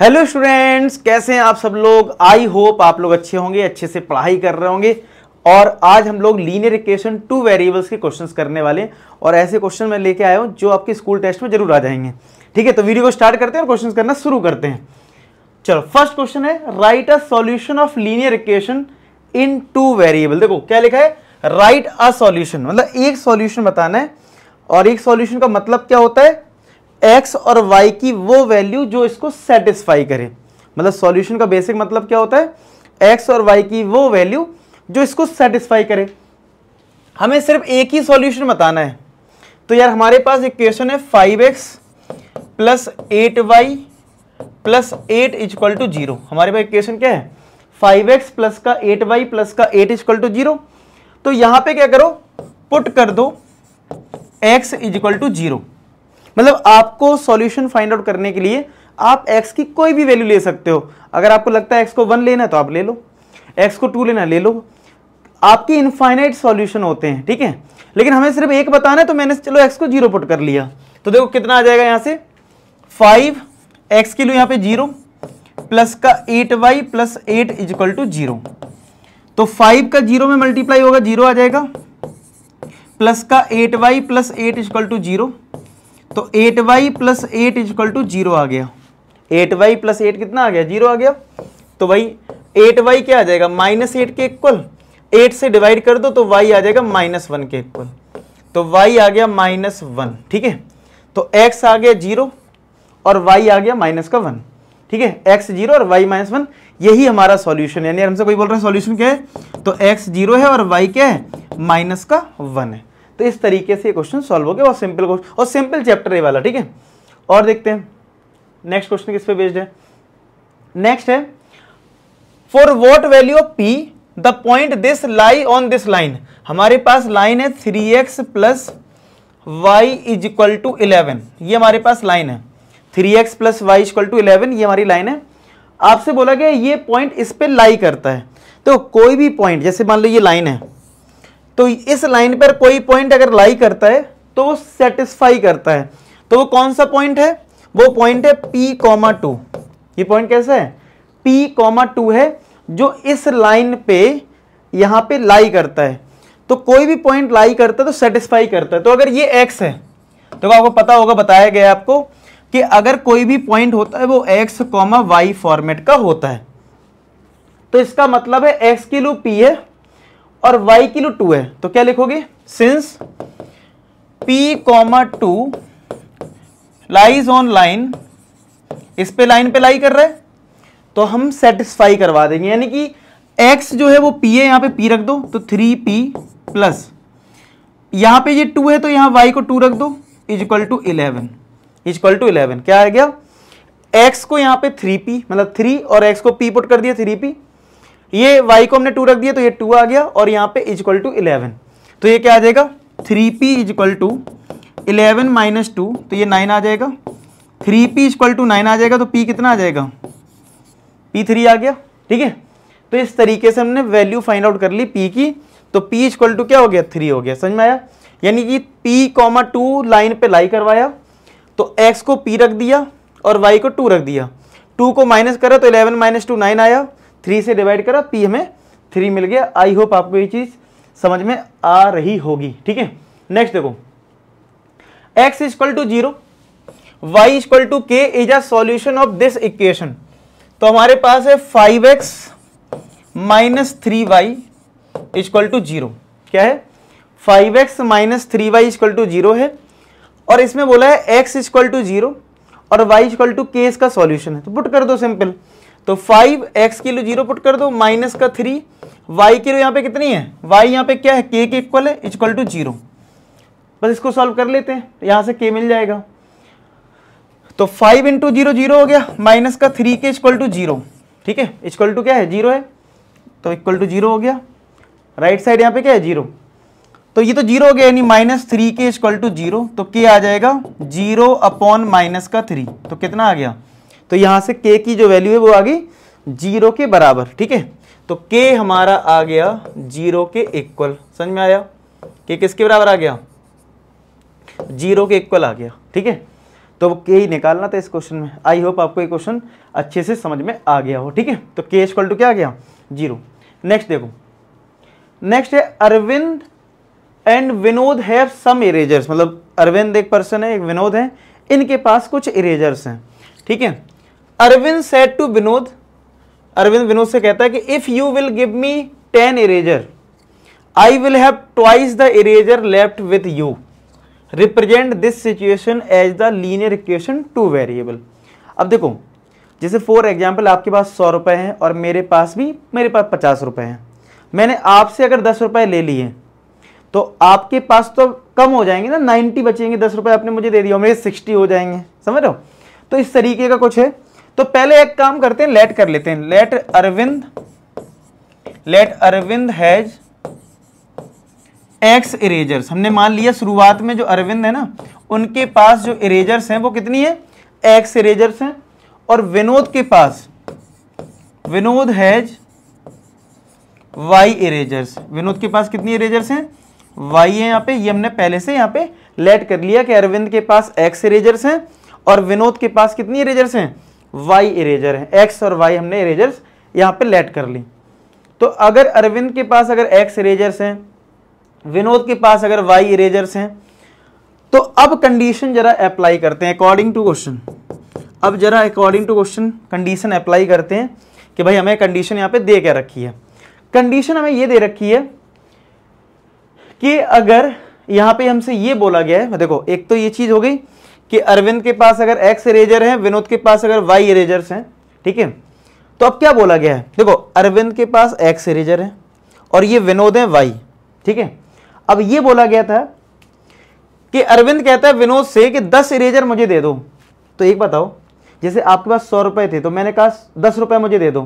hello students कैसे हैं आप सब लोग आई होप आप लोग अच्छे होंगे अच्छे से पढ़ाई कर रहे होंगे और आज हम लोग लीनियर इक्वेशन टू वेरिएबल्स के क्वेश्चंस करने वाले हैं और ऐसे क्वेश्चन मैं लेके आया हूँ जो आपके स्कूल टेस्ट में जरूर आ जाएंगे ठीक है तो वीडियो को स्टार्ट करते हैं और क्वेश्चन करना शुरू करते हैं चलो फर्स्ट क्वेश्चन है write a solution of linear equation in two variable देखो क्या लिखा है राइट अ सॉल्यूशन मतलब एक सोल्यूशन बताना है और एक सोल्यूशन का मतलब क्या होता है एक्स और वाई की वो वैल्यू जो इसको सेटिस्फाई करे मतलब सॉल्यूशन का बेसिक मतलब क्या होता है एक्स और वाई की वो वैल्यू जो इसको सेटिस्फाई करे हमें सिर्फ एक ही सॉल्यूशन बताना है तो यार हमारे पास इक्वेशन है five x plus eight y plus eight is equal to zero हमारे पास इक्वेशन क्या है फाइव एक्स प्लस का एट वाई प्लस का एट इजक्वल टू जीरो तो यहां पे क्या करो पुट कर दो एक्स इजक्वल टू जीरो मतलब आपको सॉल्यूशन फाइंड आउट करने के लिए आप x की कोई भी वैल्यू ले सकते हो अगर आपको लगता है x को वन लेना है तो आप ले लो x को टू लेना ले लो आपके इनफाइनाइट सॉल्यूशन होते हैं ठीक है लेकिन हमें सिर्फ एक बताना है तो मैंने चलो एक्स को जीरो पुट कर लिया तो देखो कितना आ जाएगा यहां से फाइव एक्स के लिए यहां पे जीरो प्लस का eight y plus eight is equal to zero तो फाइव का जीरो में मल्टीप्लाई होगा जीरो आ जाएगा प्लस का eight y plus eight is equal to zero तो eight y plus eight is equal to zero आ गया एट वाई प्लस एट कितना आ गया जीरो आ गया तो भाई एट वाई क्या आ जाएगा माइनस एट के इक्वल एट से डिवाइड कर दो तो वाई आ जाएगा माइनस वन के इक्वल तो वाई आ गया माइनस वन ठीक है तो एक्स आ गया जीरो और वाई आ गया माइनस का वन ठीक है एक्स जीरो और वाई माइनस वन यही हमारा सॉल्यूशन है यानी हमसे कोई बोल रहा है सॉल्यूशन क्या है तो एक्स जीरो है और वाई क्या है माइनस का वन है तो इस तरीके से क्वेश्चन सॉल्व हो गया और सिंपल क्वेश्चन और सिंपल चैप्टर ये वाला ठीक है और देखते हैं नेक्स्ट क्वेश्चन किस पे बेस्ड है नेक्स्ट है for what value of p the point this lie on this line हमारे पास लाइन है three x plus y is equal to eleven ये हमारे पास लाइन है three x plus y is equal to eleven ये हमारी लाइन है आपसे बोला गया ये पॉइंट इस पर लाई करता है तो कोई भी पॉइंट जैसे मान लो ये लाइन है तो इस लाइन पर कोई पॉइंट अगर लाई करता है तो वो सेटिस्फाई करता है तो वो कौन सा पॉइंट है वो पॉइंट है पी कॉमा टू ये पॉइंट कैसा है पी कॉमा टू है जो इस लाइन पे यहां पे लाई करता है तो कोई भी पॉइंट लाई करता है तो सेटिस्फाई करता है तो अगर ये एक्स है तो आपको पता होगा बताया गया आपको कि अगर कोई भी पॉइंट होता है वो एक्स कॉमा वाई फॉर्मेट का होता है तो इसका मतलब है एक्स की लू पी है और y की टू है तो क्या लिखोगे since p comma two lies on line इस पे लाइन पे लाई कर रहा है तो हम सेटिस्फाई करवा देंगे यानी कि x जो है वो p है यहां पे p रख दो तो 3p प्लस यहां पे ये टू है तो यहां y को टू रख दो is equal to eleven is equal to eleven क्या आ गया x को यहां पे 3p मतलब 3 और x को p पुट कर दिया 3p ये वाई को हमने टू रख दिया तो ये टू आ गया और यहाँ पे इज इक्वल टू इलेवन तो ये क्या आ जाएगा three p is equal to eleven minus two तो ये नाइन आ जाएगा three p is equal to nine आ जाएगा तो पी कितना आ जाएगा पी थ्री आ गया ठीक है तो इस तरीके से हमने वैल्यू फाइंड आउट कर ली पी की तो पी इक्वल टू क्या हो गया थ्री हो गया समझ में आया यानी कि पी कॉमा टू लाइन पे लाई करवाया तो एक्स को पी रख दिया और वाई को टू रख दिया टू को माइनस करा तो इलेवन माइनस टू नाइन आया थ्री से डिवाइड करा पी हमें थ्री मिल गया आई होप आपको ये चीज़ समझ में आ रही होगी ठीक है नेक्स्ट देखो x is equal to zero y is equal to k is a solution of this equation तो हमारे पास है five x minus three y is equal to zero क्या है five x minus three y is equal to zero है और इसमें बोला है एक्स इजक्वल टू जीरो और वाई इजक्वल टू के इसका सॉल्यूशन है तो पुट कर दो सिंपल तो फाइव एक्स के लिए जीरो पुट कर दो माइनस का थ्री वाई के लिए यहां पे कितनी है वाई यहां पे क्या है के के इक्वल है इक्वल टू जीरो बस इसको सॉल्व कर लेते हैं यहां से के मिल जाएगा तो फाइव इंटू जीरो जीरो हो गया माइनस का three k equal to zero ठीक है इक्वल टू क्या है जीरो है तो इक्वल टू जीरो हो गया राइट साइड यहाँ पे क्या है जीरो तो, तो, तो, तो ये तो जीरो हो गया यानी minus three k equal to zero तो के आ जाएगा जीरो अपॉन माइनस का थ्री तो कितना आ गया तो यहां से के की जो वैल्यू है वो आ गई जीरो के बराबर ठीक है तो के हमारा आ गया जीरो के इक्वल समझ में आया के किसके बराबर आ गया जीरो के इक्वल आ गया ठीक है तो के ही निकालना था इस क्वेश्चन में आई होप आपको ये क्वेश्चन अच्छे से समझ में आ गया हो ठीक है तो के इक्वल टू क्या आ गया जीरो नेक्स्ट देखो नेक्स्ट है Arvind and Vinod have some erasers मतलब अरविंद एक पर्सन है एक विनोद है इनके पास कुछ इरेजर्स हैं ठीक है अरविंद सेट टू विनोद अरविंद विनोद से कहता है कि if you will give me ten eraser I will have twice the eraser left with you represent this situation as the linear equation two variable अब देखो जैसे फॉर एग्जाम्पल आपके पास सौ रुपए हैं और मेरे पास भी मेरे पास पचास रुपए हैं मैंने आपसे अगर दस रुपए ले लिए तो आपके पास तो कम हो जाएंगे ना नाइन्टी बचेंगे दस रुपए आपने मुझे दे दिया मेरे सिक्सटी हो जाएंगे समझ रहे हो तो इस तरीके का कुछ है तो पहले एक काम करते हैं लेट कर लेते हैं let Arvind let Arvind has x erasers हमने मान लिया शुरुआत में जो अरविंद है ना उनके पास जो इरेजर्स हैं वो कितनी है एक्स इरेजर्स हैं और विनोद के पास Vinod has y erasers Vinod के पास कितनी इरेजर्स हैं वाई है यहां पे ये हमने पहले से यहां पे लेट कर लिया कि अरविंद के पास एक्स इरेजर्स हैं और विनोद के पास कितनी इरेजर्स हैं वाई इरेजर है एक्स और वाई हमने इरेजर्स यहाँ पे लेट कर ली तो अगर अरविंद के पास अगर एक्स इरेजर्स हैं विनोद के पास अगर वाई इरेजर्स हैं तो अब कंडीशन जरा अप्लाई करते हैं अकॉर्डिंग टू क्वेश्चन अब जरा according to question condition apply करते हैं कि भाई हमें कंडीशन यहाँ पे दे क्या रखी है कंडीशन हमें ये दे रखी है कि अगर यहाँ पे हमसे ये बोला गया है देखो एक तो ये चीज़ हो गई कि अरविंद के पास अगर एक्स इरेजर है विनोद के पास अगर वाई इरेजर हैं ठीक है तो अब क्या बोला गया है देखो अरविंद के पास एक्स इरेजर है और ये विनोद है वाई ठीक है अब ये बोला गया था कि अरविंद कहता है विनोद से कि दस इरेजर मुझे दे दो तो एक बताओ जैसे आपके पास सौ रुपए थे तो मैंने कहा दस रुपए मुझे दे दो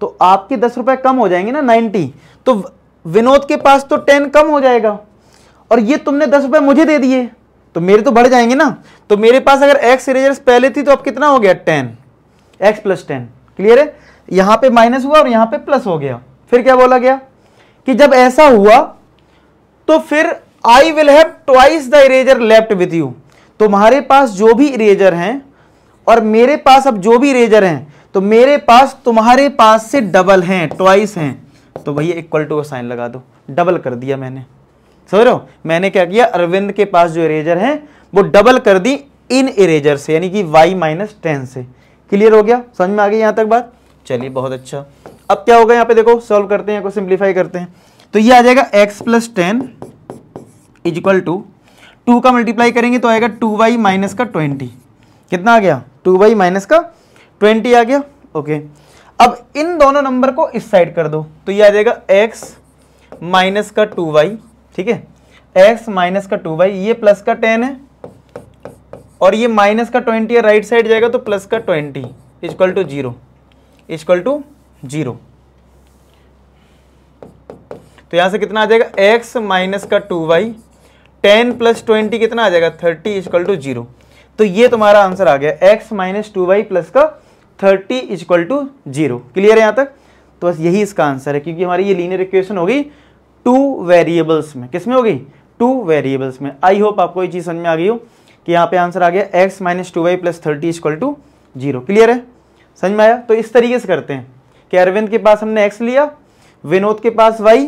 तो आपके दस रुपए कम हो जाएंगे ना नाइनटी तो विनोद के पास तो टेन कम हो जाएगा और ये तुमने दस रुपए मुझे दे दिए तो मेरे तो बढ़ जाएंगे ना तो मेरे पास अगर एक्स इरेजर पहले थी तो अब कितना हो गया ten x plus ten clear है यहां पे माइनस हुआ और यहां पे प्लस हो गया फिर क्या बोला गया कि जब ऐसा हुआ तो फिर I will have twice the eraser left with you तुम्हारे पास जो भी इरेजर हैं और मेरे पास अब जो भी इरेजर हैं तो मेरे पास तुम्हारे पास से डबल हैं ट्वाइस हैं तो भैया इक्वल टू का साइन लगा दो डबल कर दिया मैंने समझ रहे हो मैंने क्या किया अरविंद के पास जो इरेजर है वो डबल कर दी इन इरेजर से यानी कि वाई माइनस टेन से क्लियर हो गया समझ में आ गई यहां तक बात चलिए बहुत अच्छा अब क्या होगा यहां पे देखो सॉल्व करते हैं सिंप्लीफाई करते हैं तो ये आ जाएगा x plus ten is equal to two का मल्टीप्लाई करेंगे तो आएगा टू वाई माइनस का ट्वेंटी कितना आ गया टू वाई माइनस का ट्वेंटी आ गया ओके अब इन दोनों नंबर को इस साइड कर दो तो ये आ जाएगा एक्स माइनस का टू वाई ठीक है एक्स माइनस का टू बाई ये प्लस का टेन है और ये माइनस का ट्वेंटी है राइट साइड जाएगा तो प्लस का twenty is equal to zero is equal to zero तो यहां से कितना आ जाएगा x माइनस का two y ten plus twenty कितना आ जाएगा थर्टी इजक्वल टू जीरो तो ये तुम्हारा आंसर आ गया x minus two y plus का thirty is equal to zero clear है यहां तक तो बस यही इसका आंसर है क्योंकि हमारी ये लीनियर इक्वेशन होगी टू वेरिएबल्स में किस में होगी टू वेरिएबल्स में आई होप आपको ये चीज़ समझ में आ गई हो कि यहाँ पे आंसर आ गया x minus two y plus thirty is equal to zero clear है समझ में आया तो इस तरीके से करते हैं कि अरविंद के पास हमने x लिया विनोद के पास y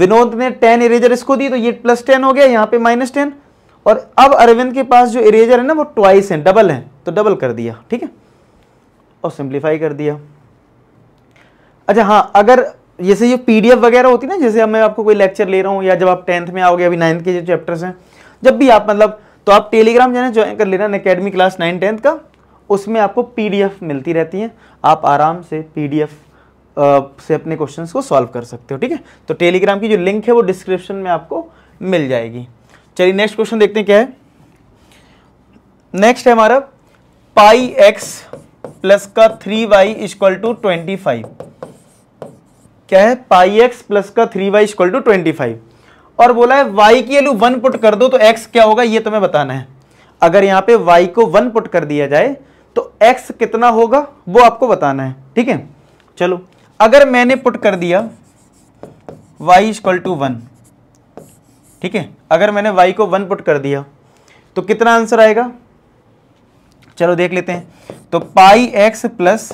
विनोद ने टेन इरेजर इसको दी तो ये प्लस टेन हो गया यहाँ पे माइनस टेन और अब अरविंद के पास जो इरेजर है ना वो ट्वाइस है डबल है तो डबल कर दिया ठीक है और सिंप्लीफाई कर दिया अच्छा हाँ अगर जैसे ये पीडीएफ वगैरह होती है ना जैसे मैं आपको कोई लेक्चर ले रहा हूँ या जब आप टेंथ में आओगे अभी नाइन्थ के जो चैप्टर्स हैं जब भी आप मतलब तो आप टेलीग्राम जाना ज्वाइन कर लेना अकेडमी क्लास नाइन टेंथ का उसमें आपको पीडीएफ मिलती रहती है आप आराम से पीडीएफ से अपने क्वेश्चंस को सॉल्व कर सकते हो ठीक है तो टेलीग्राम की जो लिंक है वो डिस्क्रिप्शन में आपको मिल जाएगी चलिए नेक्स्ट क्वेश्चन देखते हैं क्या है नेक्स्ट है हमारा पाई एक्स प्लस का three y is equal to twenty five क्या है पाई एक्स प्लस का three y equal to twenty five और बोला है वाई की वैल्यू वन पुट कर दो तो एक्स क्या होगा ये तुम्हें बताना है अगर यहाँ पे वाई को वन पुट कर दिया जाए तो एक्स कितना होगा वो आपको बताना है ठीक है चलो अगर मैंने पुट कर दिया वाई इक्वल टू वन ठीक है अगर मैंने वाई को वन पुट कर दिया तो कितना आंसर आएगा चलो देख लेते हैं तो pi x plus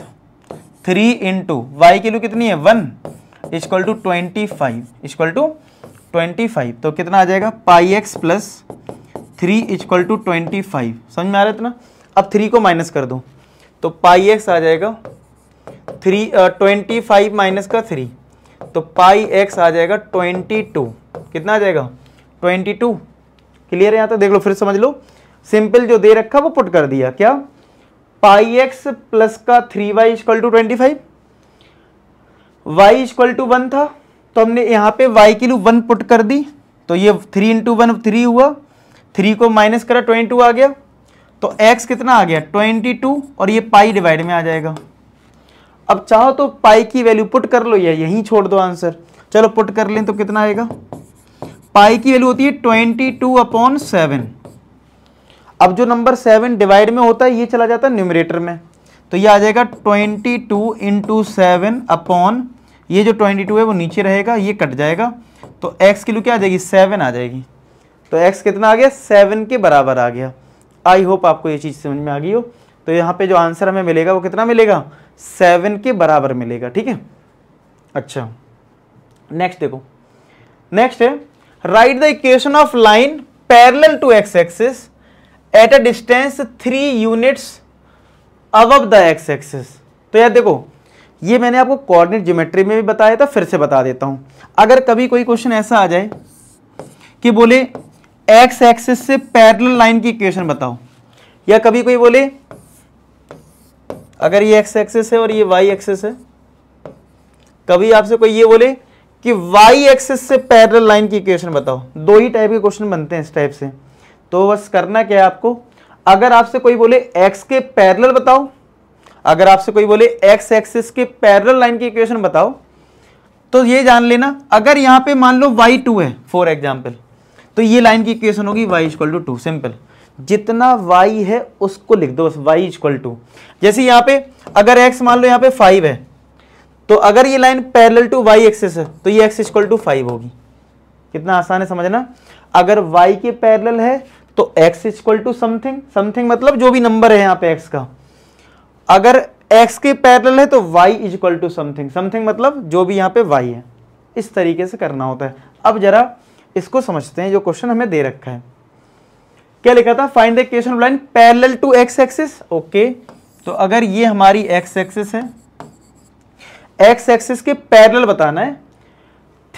three into y की वैल्यू कितनी है one is equal to twenty five is equal to twenty five तो कितना आ जाएगा pi x plus three is equal to twenty five समझ में आ रहा है इतना अब थ्री को माइनस कर दो तो पाई एक्स आ जाएगा थ्री ट्वेंटी फाइव माइनस का थ्री तो पाई एक्स आ जाएगा ट्वेंटी टू कितना आ जाएगा ट्वेंटी टू क्लियर है यहाँ तो देख लो फिर समझ लो सिंपल जो दे रखा वो पुट कर दिया क्या पाई एक्स प्लस का three y is equal to twenty five y equal to one था तो हमने यहाँ पे y की लू वन पुट कर दी तो ये थ्री इंटू वन थ्री हुआ थ्री को माइनस करा ट्वेंटी टू आ गया तो x कितना आ गया ट्वेंटी टू और ये पाई डिवाइड में आ जाएगा अब चाहो तो पाई की वैल्यू पुट कर लो या यहीं छोड़ दो आंसर चलो पुट कर लें तो कितना आएगा पाई की वैल्यू होती है ट्वेंटी टू अपॉन सेवन अब जो नंबर सेवन डिवाइड में होता है ये चला जाता है न्यूमरेटर में तो ये आ जाएगा twenty two into seven upon ये जो ट्वेंटी टू है वो नीचे रहेगा ये कट जाएगा तो एक्स की लू क्या आ जाएगी सेवन आ जाएगी तो एक्स कितना आ गया सेवन के बराबर आ गया आई होप आपको ये चीज़ समझ में आ गई हो तो यहाँ पे जो आंसर हमें मिलेगा वो कितना मिलेगा सेवन के बराबर मिलेगा ठीक है अच्छा नेक्स्ट देखो नेक्स्ट है write the equation of line parallel to x axis at a distance three units अब द एक्स एक्सिस तो यार देखो ये मैंने आपको कोऑर्डिनेट ज्योमेट्री में भी बताया था फिर से बता देता हूं अगर कभी कोई क्वेश्चन ऐसा आ जाए कि बोले एक्स एक्सिस से पैरेलल लाइन की इक्वेशन बताओ या कभी कोई बोले अगर ये एक्स एक्सिस है और ये वाई एक्सिस है कभी आपसे कोई ये बोले कि वाई एक्सिस से पैरेलल लाइन की इक्वेशन बताओ दो ही टाइप के क्वेश्चन बनते हैं इस टाइप से तो बस करना क्या है आपको अगर आपसे कोई बोले एक्स के पैरल बताओ अगर आपसे कोई बोले एक्स एक्सिस के पैरल लाइन की इक्वेशन बताओ तो ये जान लेना अगर यहां पे मान लो वाई टू है फॉर एग्जाम्पल तो ये लाइन की इक्वेशन होगी y equal to two simple जितना वाई है उसको लिख दो वाई इक्वल टू जैसे यहां पे अगर एक्स मान लो यहां पे फाइव है तो अगर ये line parallel to y axis है तो ये एक्स इक्वल टू फाइव होगी कितना आसान है समझना अगर वाई के पैरल है तो x equal to something something मतलब जो भी नंबर है यहां पे एक्स का अगर x के पैरल है तो y is equal to something something मतलब जो भी यहाँ पे y है इस तरीके से करना होता है अब जरा इसको समझते हैं जो क्वेश्चन हमें दे रखा है क्या लिखा था find the equation line parallel to x axis okay तो अगर ये हमारी एक्स एक्सिस है एक्स एक्सिस के पैरल बताना है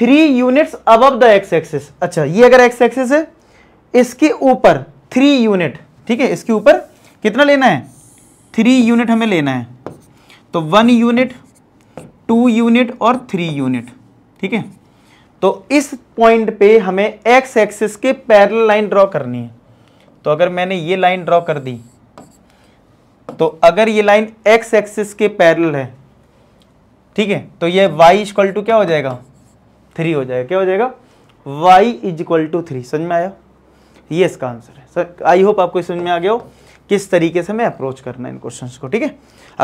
थ्री यूनिट्स अब द एक्स एक्सिस अच्छा ये अगर एक्स एक्सिस है इसके ऊपर थ्री यूनिट ठीक है इसके ऊपर कितना लेना है थ्री यूनिट हमें लेना है तो वन यूनिट टू यूनिट और थ्री यूनिट ठीक है तो इस पॉइंट पे हमें एक्स एक्सिस के पैरल लाइन ड्रॉ करनी है तो अगर मैंने ये लाइन ड्रॉ कर दी तो अगर ये लाइन एक्स एक्सिस के पैरल है ठीक है तो ये वाई इजक्वल टू क्या हो जाएगा थ्री हो जाएगा क्या हो जाएगा y is equal to three समझ में आया ये इसका आंसर है सर आई होप आपको समझ में आ गया हो किस तरीके से मैं अप्रोच करना है इन क्वेश्चंस को ठीक है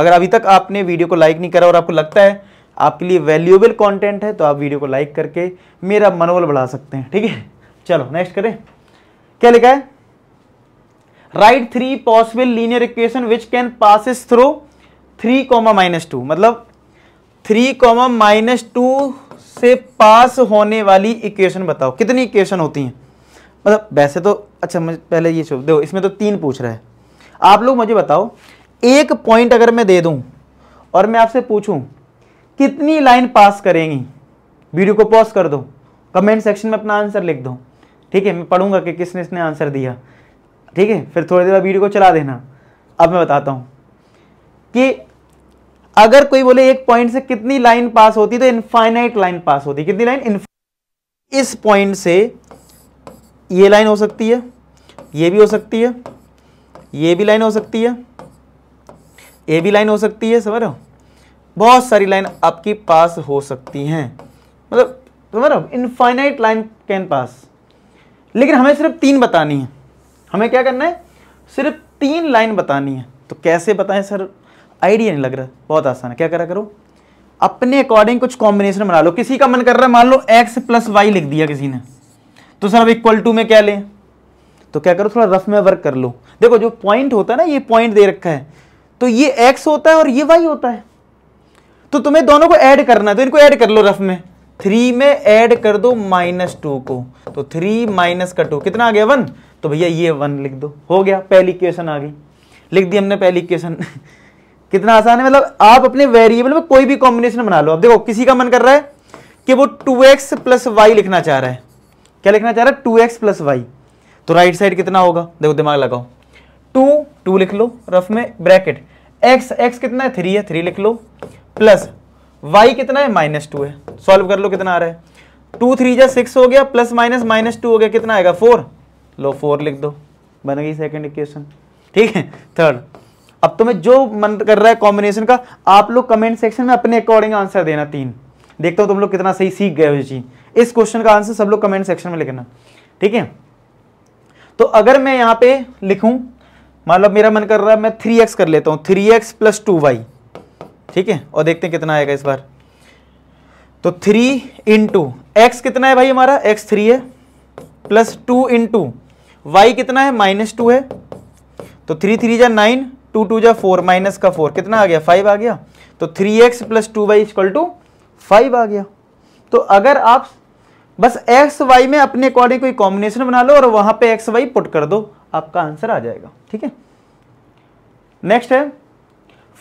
अगर अभी तक आपने वीडियो को लाइक नहीं करा और आपको लगता है आपके लिए वैल्यूएबल कंटेंट है तो आप वीडियो को लाइक करके मेरा मनोबल बढ़ा सकते हैं ठीक है चलो नेक्स्ट करें क्या लिखा है write three possible linear equation which can pass through three comma minus two मतलब थ्री कॉमा माइनस टू से पास होने वाली इक्वेशन बताओ कितनी इक्वेशन होती हैं मतलब वैसे तो अच्छा मुझे पहले ये देखो इसमें तो तीन पूछ रहा है आप लोग मुझे बताओ एक पॉइंट अगर मैं दे दूं और मैं आपसे पूछूं कितनी लाइन पास करेंगी वीडियो को पॉज कर दो कमेंट सेक्शन में अपना आंसर लिख दो ठीक है मैं पढ़ूंगा कि किसने इसने आंसर दिया ठीक है फिर थोड़ी देर बाद वीडियो को चला देना अब मैं बताता हूं कि अगर कोई बोले एक पॉइंट से कितनी लाइन पास होती तो इनफाइनाइट लाइन पास होती कितनी लाइन इस पॉइंट से ये लाइन हो सकती है ये भी हो सकती है ये भी लाइन हो सकती है ये भी लाइन हो सकती है समझ रहे हो बहुत सारी लाइन आपके पास हो सकती हैं मतलब समझ रहे हो इनफाइनाइट लाइन कैन पास लेकिन हमें सिर्फ तीन बतानी है हमें क्या करना है सिर्फ तीन लाइन बतानी है तो कैसे बताएं सर आइडिया नहीं लग रहा बहुत आसान है क्या करा करो अपने अकॉर्डिंग कुछ कॉम्बिनेशन बना लो किसी का मन कर रहा है मान लो एक्स प्लस वाई लिख दिया किसी ने तो सर अब इक्वल टू में क्या लें तो क्या करो थोड़ा रफ में वर्क कर लो देखो जो पॉइंट होता है ना ये पॉइंट दे रखा है तो ये एक्स होता है और ये वाई होता है तो तुम्हें दोनों को ऐड करना है तो इनको ऐड कर लो रफ में थ्री में ऐड कर दो माइनस टू को तो थ्री माइनस का टू कितना आ गया वन तो भैया ये वन लिख दो हो गया पहली इक्वेशन आ गई लिख दी हमने पहली इक्वेशन कितना आसान है मतलब आप अपने वेरिएबल में कोई भी कॉम्बिनेशन बना लो अब देखो किसी का मन कर रहा है कि वो टू एक्स प्लस वाई लिखना चाह रहा है क्या लिखना चाह रहा है टू एक्स प्लस वाई तो राइट साइड कितना होगा देखो दिमाग लगाओ टू टू लिख लो रफ में ब्रैकेट एक्स एक्स कितना है थ्री है थ्री लिख लो प्लस वाई कितना है माइनस टू है सॉल्व कर लो कितना आ रहा है टू थ्री जा सिक्स हो गया प्लस माइनस माइनस टू हो गया कितना आएगा फोर लो फोर लिख दो बन गई सेकेंड इक्वेशन ठीक है थर्ड अब तुम्हें तो जो मन कर रहा है कॉम्बिनेशन का आप लोग कमेंट सेक्शन में अपने अकॉर्डिंग आंसर देना तीन देखता हूँ तुम लोग कितना सही सीख गए हो चीज इस क्वेश्चन का आंसर सब लोग कमेंट सेक्शन में लिखना ठीक है तो अगर मैं यहाँ पे लिखूं मतलब मेरा मन कर रहा है मैं थ्री एक्स कर लेता हूँ three x plus two y ठीक है और देखते हैं कितना आएगा इस बार तो थ्री इंटू एक्स कितना है भाई हमारा एक्स थ्री है प्लस टू इंटू वाई कितना है माइनस टू है तो थ्री थ्री जा नाइन टू टू जा फोर माइनस का फोर कितना आ गया फाइव आ गया तो three x plus two y equal to five आ गया तो अगर आप बस एक्स वाई में अपने अकॉर्डिंग कोई कॉम्बिनेशन बना लो और वहां पे एक्स वाई पुट कर दो आपका आंसर आ जाएगा ठीक है नेक्स्ट है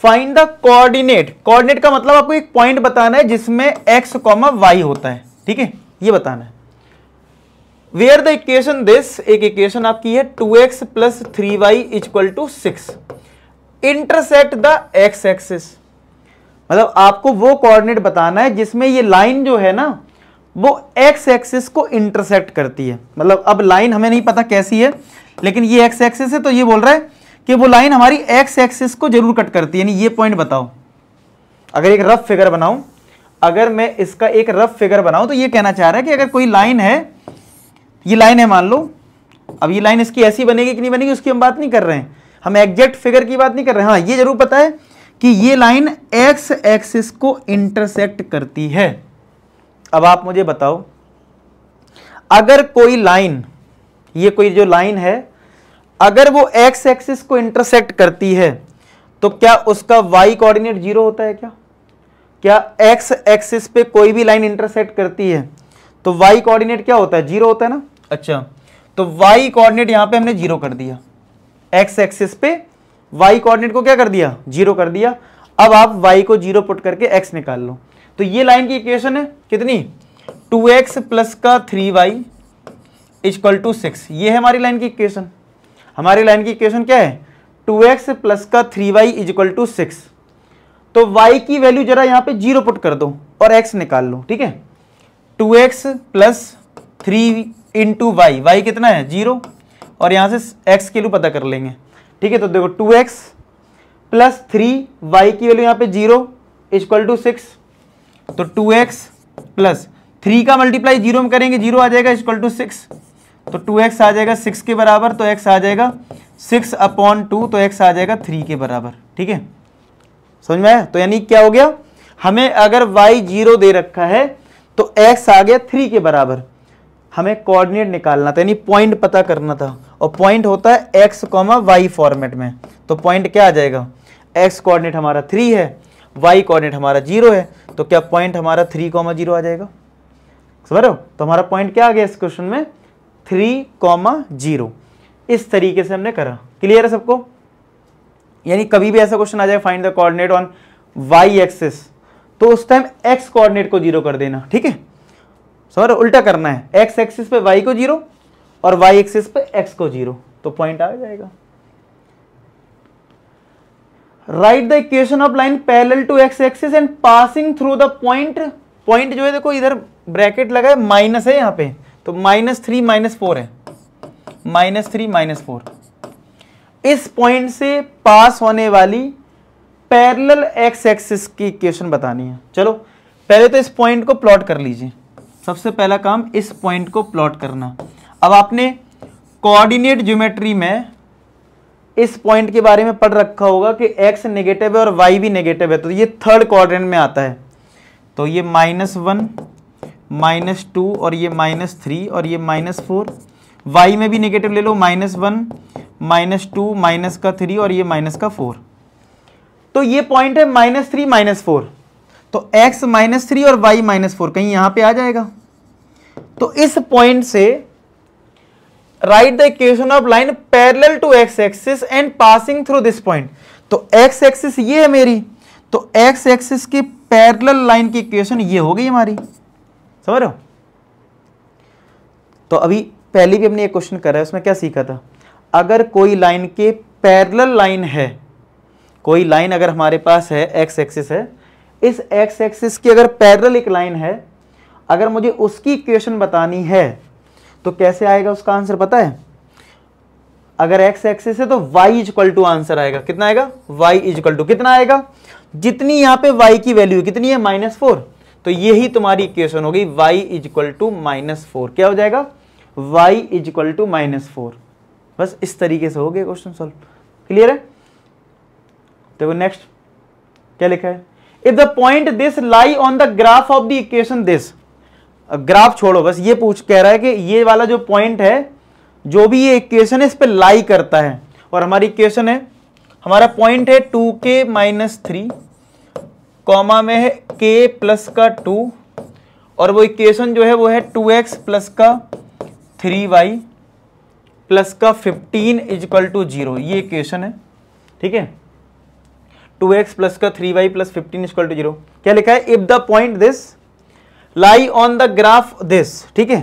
फाइंड द कोऑर्डिनेट कोऑर्डिनेट का मतलब आपको एक पॉइंट बताना है जिसमें एक्स कॉमा वाई होता है ठीक है ये बताना है वेयर द इक्वेशन दिस एक इक्वेशन आपकी है two x plus three y equal to six intersect the x axis मतलब आपको वो कोऑर्डिनेट बताना है जिसमें ये लाइन जो है ना वो एक्स एक्सिस को इंटरसेक्ट करती है मतलब अब लाइन हमें नहीं पता कैसी है लेकिन ये एक्स एक्सिस है तो ये बोल रहा है कि वो लाइन हमारी एक्स एक्सिस को जरूर कट करती है ये पॉइंट बताओ अगर एक रफ फिगर बनाऊं अगर मैं इसका एक रफ फिगर बनाऊं तो ये कहना चाह रहा है कि अगर कोई लाइन है ये लाइन है मान लो अब ये लाइन इसकी ऐसी बनेगी कि नहीं बनेगी उसकी हम बात नहीं कर रहे हैं हम एग्जैक्ट फिगर की बात नहीं कर रहे हैं हाँ ये जरूर पता है कि ये लाइन एक्स एक्सिस को इंटरसेक्ट करती है अब आप मुझे बताओ अगर कोई लाइन ये कोई जो लाइन है अगर वो एक्स एक्सिस को इंटरसेक्ट करती है तो क्या उसका वाई कोऑर्डिनेट जीरो होता है क्या क्या एक्स एक्सिस पे कोई भी लाइन इंटरसेक्ट करती है तो वाई कोऑर्डिनेट क्या होता है जीरो होता है ना अच्छा तो वाई कोऑर्डिनेट यहां पे हमने जीरो कर दिया एक्स एक्सिस पे वाई कोऑर्डिनेट को क्या कर दिया जीरो कर दिया अब आप वाई को जीरो पुट करके एक्स निकाल लो तो ये लाइन की इक्वेशन है कितनी टू एक्स प्लस का three y is equal to six ये है हमारी लाइन की इक्वेशन हमारी लाइन की इक्वेशन क्या है टू एक्स प्लस का three y is equal to six तो y की वैल्यू जरा यहाँ पे जीरो पुट कर दो और x निकाल लो ठीक है two x plus three into y y कितना है जीरो और यहाँ से x के लिए पता कर लेंगे ठीक है तो देखो two x plus three y की वैल्यू यहाँ पे जीरो इजक्वल टू सिक्स तो टू एक्स प्लस थ्री का मल्टीप्लाई जीरो में करेंगे जीरो आ जाएगा इक्वल टू सिक्स तो टू एक्स आ जाएगा सिक्स के बराबर तो एक्स आ जाएगा सिक्स अपॉन टू तो एक्स आ जाएगा थ्री के बराबर ठीक है समझ में आया तो यानी क्या हो गया हमें अगर वाई जीरो दे रखा है तो एक्स आ गया थ्री के बराबर हमें कोऑर्डिनेट निकालना था यानी पॉइंट पता करना था और पॉइंट होता है एक्स कॉमा वाई फॉर्मेट में तो पॉइंट क्या आ जाएगा एक्स कोऑर्डिनेट हमारा थ्री है वाई कॉर्डिनेट हमारा जीरो है तो क्या पॉइंट हमारा थ्री कॉमा जीरो आ जाएगा समझ रहे हो तो हमारा पॉइंट क्या आ गया इस क्वेश्चन में थ्री कॉमा जीरो इस तरीके से हमने करा क्लियर है सबको यानी कभी भी ऐसा क्वेश्चन आ जाए find the coordinate on y axis तो उस टाइम एक्स कॉर्डिनेट को जीरो कर देना ठीक है समझ रहे उल्टा करना है एक्स एक्सिस पे वाई को जीरो और वाई एक्सिस पे एक्स को जीरो तो पॉइंट आ जाएगा write the equation of line parallel to x axis and passing through the point point जो है देखो इधर ब्रैकेट लगा है माइनस है यहां पे तो माइनस थ्री माइनस फोर है माइनस थ्री माइनस फोर इस पॉइंट से पास होने वाली पैरेलल एक्स एक्सिस की इक्वेशन बतानी है चलो पहले तो इस पॉइंट को प्लॉट कर लीजिए सबसे पहला काम इस पॉइंट को प्लॉट करना अब आपने कोऑर्डिनेट ज्योमेट्री में इस पॉइंट के बारे में पढ़ रखा होगा कि एक्स नेगेटिव है और वाई भी नेगेटिव है तो ये थर्ड क्वाड्रेंट में आता है तो ये माइनस वन माइनस टू और ये माइनस थ्री और ये माइनस फोर वाई में भी नेगेटिव ले लो minus one minus two minus का थ्री और ये माइनस का फोर तो ये पॉइंट है माइनस थ्री माइनस फोर तो एक्स माइनस थ्री और वाई माइनस फोर कहीं यहां पे आ जाएगा तो इस पॉइंट से write the equation of line parallel to x axis and passing through this point तो एक्स एक्सिस ये है मेरी तो एक्स एक्सिस की पैरेलल लाइन की इक्वेशन ये हो गई हमारी समझ रहे हो तो अभी पहली भी हमने एक क्वेश्चन करा है उसमें क्या सीखा था अगर कोई लाइन के पैरेलल लाइन है कोई लाइन अगर हमारे पास है एक्स एक्सिस है इस एक्स एक्सिस की अगर पैरेलल एक लाइन है अगर मुझे उसकी इक्वेशन बतानी है तो कैसे आएगा उसका आंसर पता है अगर एक्स एक्सिस है तो y is equal to answer आएगा कितना आएगा वाई इज इक्वल टू कितना आएगा जितनी यहां पे वाई की वैल्यू कितनी है माइनस फोर तो यही तुम्हारी इक्वेशन होगी y is equal to minus four क्या हो जाएगा y is equal to minus four बस इस तरीके से हो गए क्वेश्चन सॉल्व क्लियर है देखो नेक्स्ट क्या लिखा है if the point this lie on the graph of the equation this graph छोड़ो बस ये पूछ कह रहा है कि ये वाला जो पॉइंट है जो भी ये इक्वेशन है इस पर लाई करता है और हमारी इक्वेशन है हमारा पॉइंट है two k minus three comma में है के प्लस का टू और वो इक्वेशन जो है वो है टू एक्स प्लस का थ्री वाई प्लस का फिफ्टीन इजक्वल टू जीरो ये इक्वेशन है ठीक है टू एक्स प्लस का three y plus fifteen is equal to zero क्या लिखा है if the point this lie on the graph this ठीक है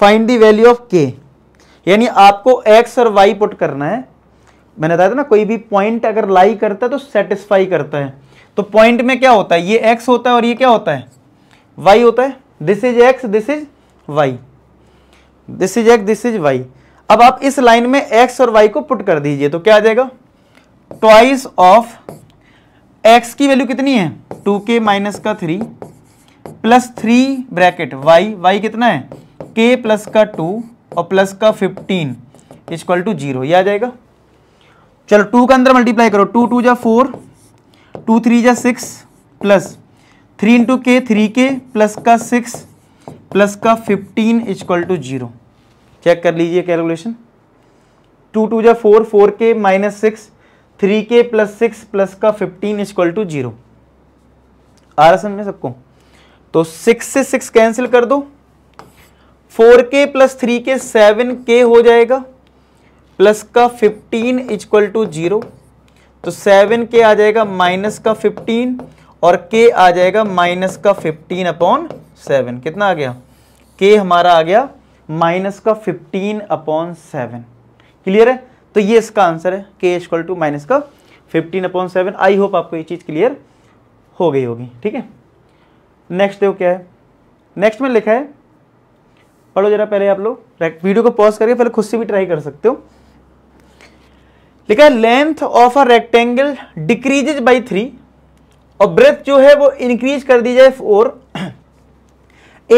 फाइंड द वैल्यू ऑफ के यानी आपको एक्स और वाई पुट करना है मैंने बताया था ना कोई भी पॉइंट अगर लाई करता है तो सेटिस्फाई करता है तो पॉइंट में क्या होता है ये एक्स होता है और ये क्या होता है वाई होता है this is x this is y this is x this is y अब आप इस लाइन में एक्स और वाई को पुट कर दीजिए तो क्या आ जाएगा ट्वाइस ऑफ एक्स की वैल्यू कितनी है टू के माइनस का three plus three bracket y y कितना है के प्लस का टू और प्लस का फिफ्टीन इजक्वल टू जीरो आ जाएगा चलो टू का अंदर मल्टीप्लाई करो टू टू जा फोर टू थ्री जा six plus three into k three k plus का सिक्स प्लस का fifteen is equal to zero check कर लीजिए कैलकुलेशन टू टू जा four four k minus six three k plus six plus का fifteen is equal to zero आ रहा समझ सबको तो सिक्स से सिक्स कैंसिल कर दो फोर के प्लस थ्री के सेवन के हो जाएगा प्लस का फिफ्टीन इजक्वल टू जीरो तो सेवन के आ जाएगा माइनस का फिफ्टीन और के आ जाएगा माइनस का फिफ्टीन अपॉन सेवन कितना आ गया के हमारा आ गया माइनस का फिफ्टीन अपॉन सेवन क्लियर है तो ये इसका आंसर है के इजक्वल टू माइनस का fifteen upon seven I hope आपको ये चीज़ क्लियर हो गई होगी ठीक है नेक्स्ट देखो क्या है नेक्स्ट में लिखा है पढ़ो जरा पहले आप लोग वीडियो को पॉज करके पहले खुद से भी ट्राई कर सकते हो लिखा है length of a rectangle decreases by three और ब्रेथ जो है वो इंक्रीज कर दी जाए four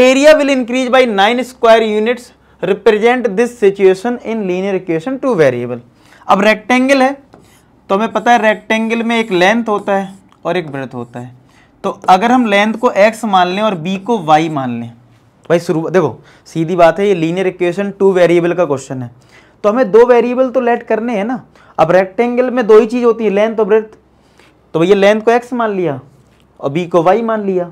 area will increase by nine square units represent this situation in linear equation two variable अब रेक्टेंगल है तो हमें पता है रेक्टेंगल में एक लेंथ होता है और एक ब्रेथ होता है तो अगर हम लेंथ को एक्स मान लें और बी को वाई मान लें भाई शुरू देखो सीधी बात है ये लीनियर इक्वेशन टू वेरिएबल का क्वेश्चन है तो हमें दो वेरिएबल तो लेट करने हैं ना अब रेक्टेंगल में दो ही चीज़ होती है लेंथ और ब्रेथ तो भैया लेंथ को एक्स मान लिया और बी को वाई मान लिया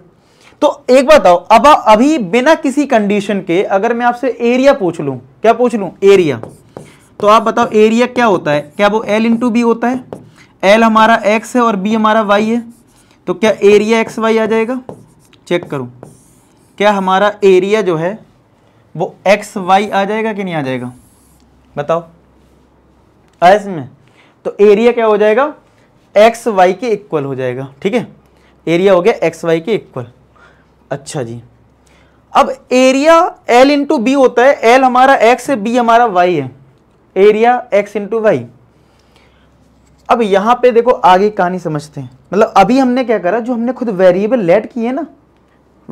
तो एक बताओ अब अभी बिना किसी कंडीशन के अगर मैं आपसे एरिया पूछ लू क्या पूछ लू एरिया तो आप बताओ एरिया क्या होता है क्या वो एल इंटू बी होता है एल हमारा एक्स है और बी हमारा वाई है तो क्या एरिया एक्स वाई आ जाएगा चेक करो क्या हमारा एरिया जो है वो एक्स वाई आ जाएगा कि नहीं आ जाएगा बताओ आया में तो एरिया क्या हो जाएगा एक्स वाई के इक्वल हो जाएगा ठीक है एरिया हो गया एक्स वाई के इक्वल अच्छा जी अब एरिया एल इंटू बी होता है एल हमारा एक्स है बी हमारा वाई है एरिया एक्स इंटू वाई अब यहां पे देखो आगे कहानी समझते हैं मतलब अभी हमने क्या करा जो हमने खुद वेरिएबल लेट किए ना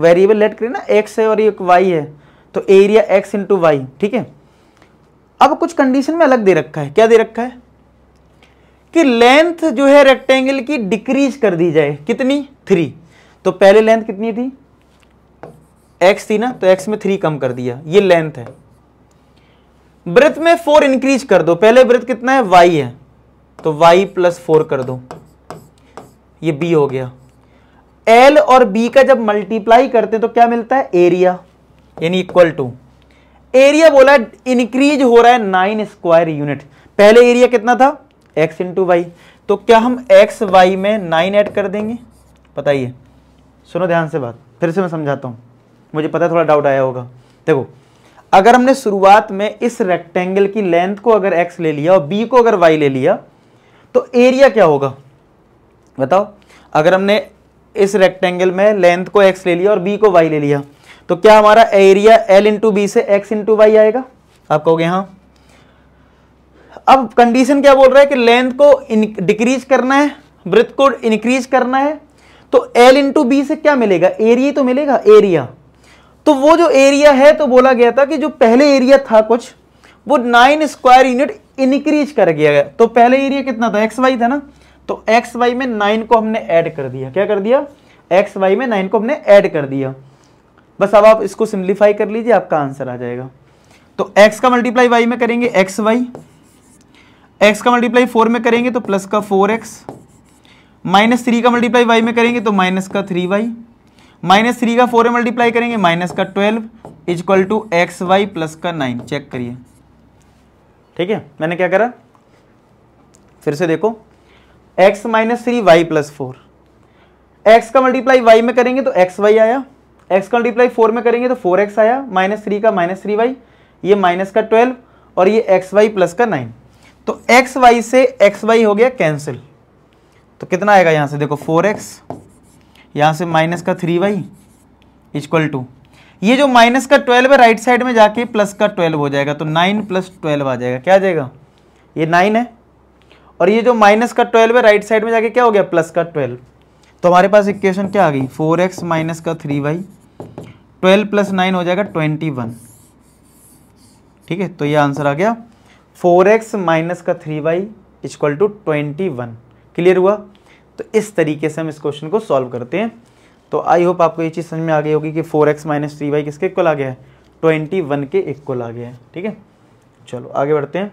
वेरिएबल लेट करे ना एक्स है और एक वाई है तो एरिया एक्स इंटू वाई ठीक है अब कुछ कंडीशन में अलग दे रखा है क्या दे रखा है कि लेंथ जो है रेक्टेंगल की डिक्रीज कर दी जाए कितनी थ्री तो पहले लेंथ कितनी थी एक्स थी ना तो एक्स में थ्री कम कर दिया ये लेंथ है ब्रेथ में फोर इंक्रीज कर दो पहले ब्रेथ कितना है वाई है तो y प्लस फोर कर दो ये b हो गया l और b का जब मल्टीप्लाई करते हैं तो क्या मिलता है एरिया यानी इक्वल टू एरिया बोला इंक्रीज हो रहा है नाइन स्क्वायर यूनिट पहले एरिया कितना था x इंटू वाई तो क्या हम एक्स वाई में नाइन ऐड कर देंगे बताइए सुनो ध्यान से बात फिर से मैं समझाता हूं मुझे पता है थोड़ा डाउट आया होगा देखो अगर हमने शुरुआत में इस रेक्टेंगल की लेंथ को अगर एक्स ले लिया और बी को अगर वाई ले लिया तो एरिया क्या होगा बताओ अगर हमने इस रेक्टेंगल में लेंथ को एक्स ले लिया और बी को वाई ले लिया तो क्या हमारा एरिया एल इंटू बी से एक्स इंटू वाई आएगा आप कहोगे हाँ अब कंडीशन क्या बोल रहा है कि लेंथ को डिक्रीज करना है ब्रिथ को इंक्रीज करना है तो एल इंटू बी से क्या मिलेगा एरिया तो मिलेगा एरिया तो वो जो एरिया है तो बोला गया था कि जो पहले एरिया था कुछ वो नाइन स्क्वायर यूनिट इनक्रीज कर दिया गया तो पहले एरिया कितना था एक्स वाई था ना तो एक्स वाई में नाइन को हमने ऐड कर दिया क्या कर दिया एक्स वाई में नाइन को हमने ऐड कर दिया बस अब आप इसको सिंप्लीफाई कर लीजिए आपका आंसर आ जाएगा तो एक्स का मल्टीप्लाई वाई में करेंगे एक्स वाई एक्स का मल्टीप्लाई फोर में करेंगे तो प्लस का फोर एक्स माइनस थ्री का मल्टीप्लाई वाई में करेंगे तो माइनस का थ्री वाई माइनस थ्री का फोर में मल्टीप्लाई करेंगे माइनस का twelve is equal to x y plus का नाइन चेक करिए ठीक है मैंने क्या करा फिर से देखो x minus three y plus four x का मल्टीप्लाई वाई में करेंगे तो एक्स वाई आया एक्स का मल्टीप्लाई फोर में करेंगे तो फोर एक्स आया माइनस थ्री का माइनस थ्री वाई ये माइनस का ट्वेल्व और ये एक्स वाई प्लस का नाइन तो एक्स वाई से एक्स वाई हो गया कैंसिल तो कितना आएगा यहां से देखो फोर एक्स यहां से माइनस का थ्री वाई इजक्वल टू ये जो माइनस का ट्वेल्व है राइट साइड में जाके प्लस का ट्वेल्व हो जाएगा तो नाइन प्लस ट्वेल्व आ जाएगा क्या आ जाएगा ये नाइन है और ये जो माइनस का ट्वेल्व है राइट साइड में जाके क्या हो गया प्लस का ट्वेल्व तो हमारे पास इक्वेशन क्या आ गई फोर एक्स माइनस का three y twelve plus nine हो जाएगा ट्वेंटी वन ठीक है तो ये आंसर आ गया फोर एक्स माइनस का three y is equal to twenty one clear हुआ तो इस तरीके से हम इस क्वेश्चन को सॉल्व करते हैं तो आई होप आपको ये चीज़ समझ में आ गई होगी कि four x minus three y किसके इक्वल आ गया है ट्वेंटी वन के इक्वल आ गया है ठीक है चलो आगे बढ़ते हैं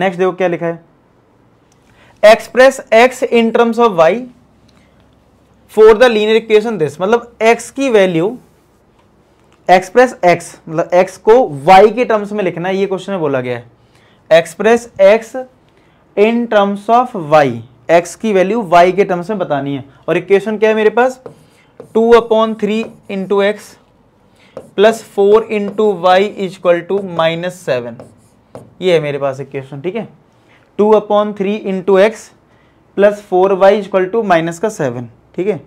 नेक्स्ट देखो क्या लिखा है express x in terms of y for the linear equation this मतलब एक्स की वैल्यू एक्सप्रेस एक्स मतलब एक्स को वाई के टर्म्स में लिखना है ये क्वेश्चन में बोला गया है express x in terms of y x की वैल्यू वाई के टर्म्स में बतानी है और इक्वेशन क्या है मेरे पास two upon three into x plus four into y is equal to minus seven ये है मेरे पास इक्वेशन ठीक है two upon three into x plus four y is equal to minus का सेवन ठीक है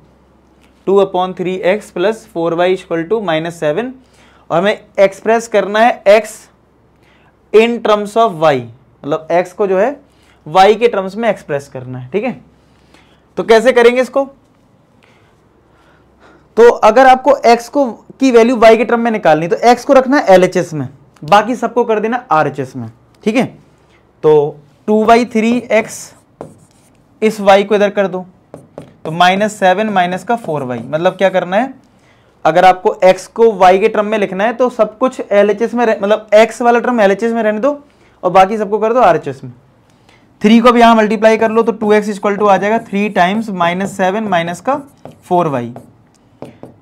two upon three x plus four y is equal to minus seven और हमें एक्सप्रेस करना है x in terms of y मतलब एक्स को जो है वाई के टर्म्स में एक्सप्रेस करना है ठीक है तो कैसे करेंगे इसको तो अगर आपको एक्स को की वैल्यू वाई के टर्म में निकालनी तो एक्स को रखना है एल में बाकी सबको कर देना आर में ठीक है तो टू वाई थ्री एक्स इस वाई को इधर कर दो तो माइनस सेवन माइनस का फोर वाई मतलब क्या करना है अगर आपको एक्स को वाई के टर्म में लिखना है तो सब कुछ एल में मतलब एक्स वाला टर्म एल में रहने दो और बाकी सबको कर दो आर में थ्री को भी यहाँ मल्टीप्लाई कर लो तो टू एक्स इक्वल टू आ जाएगा three times minus seven minus का four y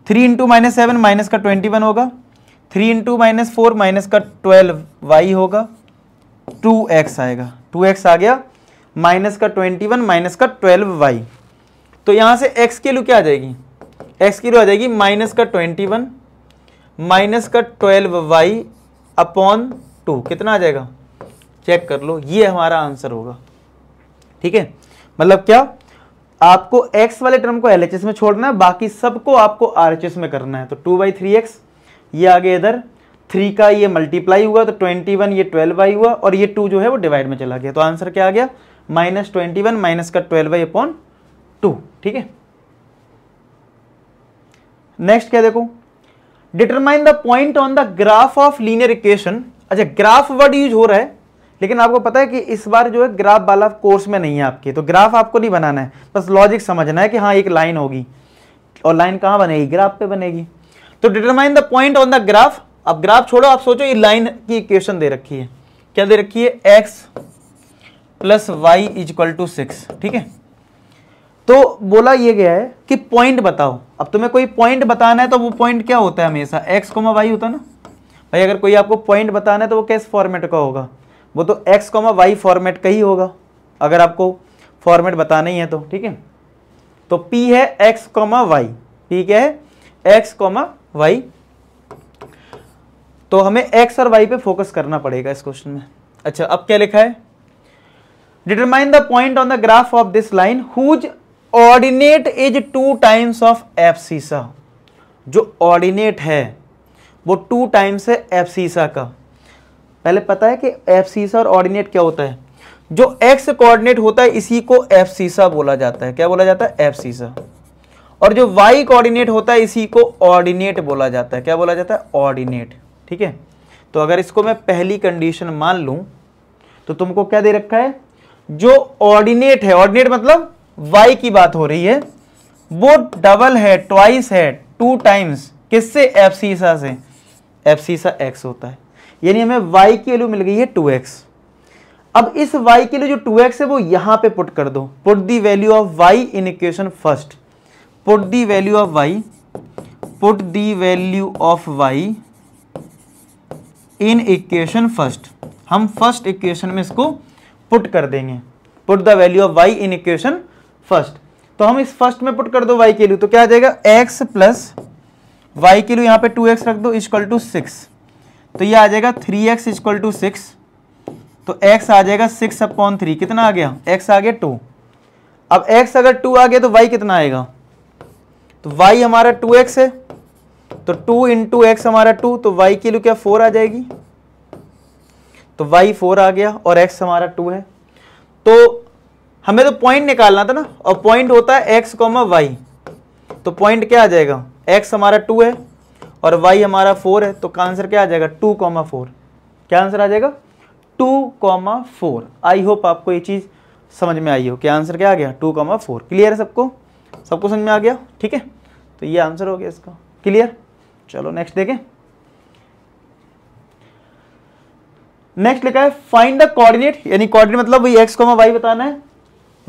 three into minus seven minus का ट्वेंटी वन होगा three into minus four minus का ट्वेल्व वाई होगा टू एक्स आएगा टू एक्स आ गया माइनस का ट्वेंटी वन माइनस का ट्वेल्व वाई तो यहाँ से एक्स की वैल्यू क्या आ जाएगी एक्स की वैल्यू आ जाएगी माइनस का ट्वेंटी वन माइनस का ट्वेल्व वाई अपॉन टू कितना आ जाएगा चेक कर लो ये हमारा आंसर होगा ठीक है मतलब क्या आपको x वाले टर्म को एल में छोड़ना है बाकी सबको आपको आर में करना है तो टू बाई थ्री एक्स ये आगे इधर थ्री का ये मल्टीप्लाई हुआ तो ट्वेंटी वन ये ट्वेल्व बाई हुआ और ये टू जो है वो डिवाइड में चला गया तो आंसर क्या आ गया माइनस ट्वेंटी वन माइनस का ट्वेल्व बाई अपॉन टू ठीक है नेक्स्ट क्या देखो determine the point on the graph of linear equation अच्छा ग्राफ वर्ड यूज हो रहा है लेकिन आपको पता है कि इस बार जो है ग्राफ वाला कोर्स में नहीं है आपके तो ग्राफ आपको नहीं बनाना है बस लॉजिक समझना है कि हाँ एक लाइन होगी और लाइन कहाँ बनेगी ग्राफ पे बनेगी तो determine the point on the graph अब ग्राफ छोड़ो आप सोचो ये लाइन की इक्वेशन दे रखी है क्या दे रखी है x plus y is equal to six ठीक है तो बोला ये गया है कि पॉइंट बताओ अब तुम्हें कोई पॉइंट बताना है तो वो पॉइंट क्या होता है हमेशा एक्स कोमा वाई होता है ना भाई अगर कोई आपको पॉइंट बताना है तो वो कैसे फॉर्मेट का होगा वो तो एक्स कॉमा वाई फॉर्मेट का ही होगा अगर आपको फॉर्मेट बताना ही है तो ठीक है तो पी है एक्स कॉमा वाई पी क्या है एक्स कॉमा वाई तो हमें एक्स और वाई पे फोकस करना पड़ेगा इस क्वेश्चन में अच्छा अब क्या लिखा है determine the point on the graph of this line whose ordinate is two times of abscissa जो ऑर्डिनेट है वो टू टाइम्स है एफ सीसा का पहले पता है कि एफ सीसा और ऑर्डिनेट क्या होता है जो एक्स कोऑर्डिनेट होता है इसी को एफ सीसा बोला जाता है क्या बोला जाता है एफ सीसा और जो वाई कोऑर्डिनेट होता है इसी को ऑर्डिनेट बोला जाता है क्या बोला जाता है ऑर्डिनेट ठीक है तो अगर इसको मैं पहली कंडीशन मान लू तो तुमको क्या दे रखा है जो ऑर्डिनेट है ऑर्डिनेट मतलब वाई की बात हो रही है वो डबल है ट्वाइस है टू टाइम्स किससे एफ सीसा से एफ सीसा एक्स होता है यानी हमें y की वैल्यू मिल गई है 2x अब इस y के लिए जो 2x है वो यहां पे पुट कर दो put the value of y in equation first put the value of y put the value of y in equation first हम फर्स्ट इक्वेशन में इसको पुट कर देंगे put the value of y in equation first तो हम इस first में put कर दो y के लिए तो क्या आ जाएगा x प्लस वाई के लिए यहां पे एक्स रख दो इजकल टू सिक्स तो ये आ जाएगा three x equal to six तो x आ जाएगा सिक्स अपॉन थ्री कितना आ गया x आ गया टू अब x अगर टू आ गया तो y कितना आएगा तो y हमारा टू एक्स है तो टू इंटू एक्स हमारा टू तो y के लिए क्या फोर आ जाएगी तो y फोर आ गया और x हमारा टू है तो हमें तो पॉइंट निकालना था ना और पॉइंट होता है एक्स कॉमा वाई तो पॉइंट क्या आ जाएगा एक्स हमारा टू है और वाई हमारा फोर है तो आंसर क्या आ जाएगा टू कॉमा फोर क्या आंसर आ जाएगा two comma four I hope आपको ये चीज़ समझ में आई हो क्या आंसर क्या आ गया टू कॉमा फोर क्लियर है सबको सबको समझ में आ गया ठीक है तो ये आंसर हो गया इसका क्लियर चलो नेक्स्ट देखें नेक्स्ट लिखा है फाइंड द कोऑर्डिनेट यानी कोऑर्डिनेट मतलब वही एक्स वाई बताना है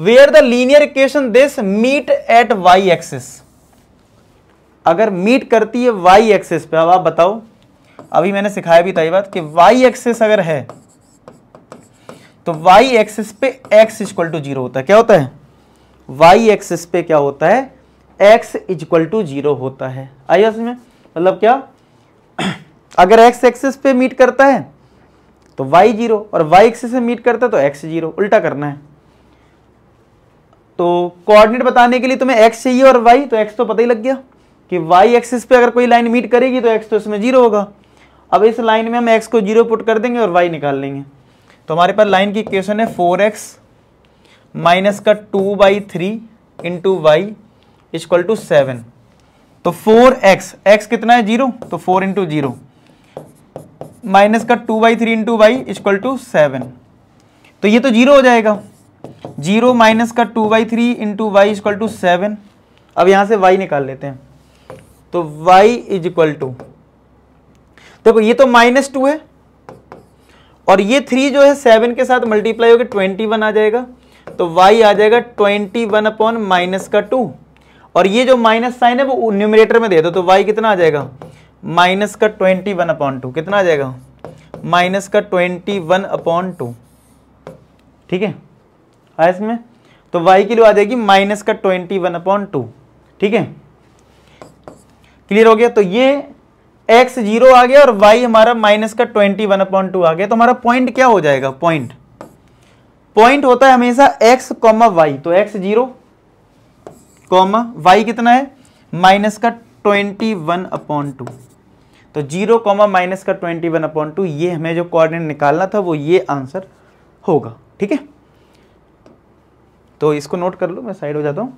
where the linear equation this meet at y axis अगर मीट करती है वाई एक्सेस पे अब आप बताओ अभी मैंने सिखाया भी था ये बात कि वाई एक्सेस अगर है तो वाई एक्सेस पे एक्स इक्वल टू जीरो होता है क्या होता है वाई एक्सेस पे क्या होता है एक्स इक्वल टू जीरो होता है आइए उसमें मतलब क्या अगर एक्स एक्सेस पे मीट करता है तो वाई जीरो और वाई एक्सेस पे मीट करता है तो एक्स जीरो उल्टा करना है तो कोऑर्डिनेट बताने के लिए तुम्हें एक्स चाहिए और वाई तो एक्स तो पता ही लग गया कि वाई एक्सिस पे अगर कोई लाइन मीट करेगी तो एक्स तो इसमें जीरो होगा अब इस लाइन में हम एक्स को जीरो पुट कर देंगे और वाई निकाल लेंगे तो हमारे पास लाइन की इक्वेशन है फोर एक्स माइनस का two by three into y is equal to seven तो फोर एक्स एक्स कितना है जीरो तो फोर इंटू जीरो माइनस का two by three into y is equal to seven तो ये तो जीरो हो जाएगा जीरो माइनस का two by three into y is equal to seven अब यहां से वाई निकाल लेते हैं तो y इज इक्वल टू देखो ये तो माइनस टू है और ये थ्री जो है सेवन के साथ मल्टीप्लाई होकर ट्वेंटी वन आ जाएगा तो y आ जाएगा ट्वेंटी वन अपॉन माइनस का टू और ये जो माइनस साइन है वो न्यूमिनेटर में दे दो तो y कितना आ जाएगा माइनस का ट्वेंटी वन अपॉन टू कितना आ जाएगा माइनस का ट्वेंटी वन अपॉन टू ठीक है आया इसमें तो y की लो आ जाएगी माइनस का ट्वेंटी वन अपॉन टू ठीक है क्लियर हो गया तो ये एक्स जीरो आ गया और वाई हमारा माइनस का ट्वेंटी वन अपॉइंट टू आ गया तो हमारा पॉइंट क्या हो जाएगा पॉइंट पॉइंट होता है हमेशा एक्स कॉमा वाई तो एक्स जीरो कॉमा वाई कितना है माइनस का ट्वेंटी वन अपॉन टू तो जीरो कॉमा माइनस का ट्वेंटी वन अपॉन टू ये हमें जो कोऑर्डिनेट निकालना था वो ये आंसर होगा ठीक है तो इसको नोट कर लो मैं साइड हो जाता हूं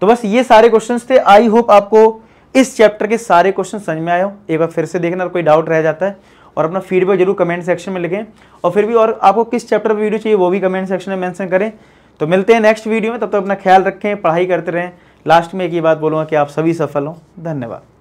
तो बस ये सारे क्वेश्चंस थे आई होप आपको इस चैप्टर के सारे क्वेश्चन समझ में आए एक बार फिर से देखना कोई डाउट रह जाता है और अपना फीडबैक जरूर कमेंट सेक्शन में लिखें और फिर भी और आपको किस चैप्टर पर वीडियो चाहिए वो भी कमेंट सेक्शन में मैंशन करें तो मिलते हैं नेक्स्ट वीडियो में तब तक अपना ख्याल रखें पढ़ाई करते रहें लास्ट में एक ये बात बोलूँगा कि आप सभी सफल हों धन्यवाद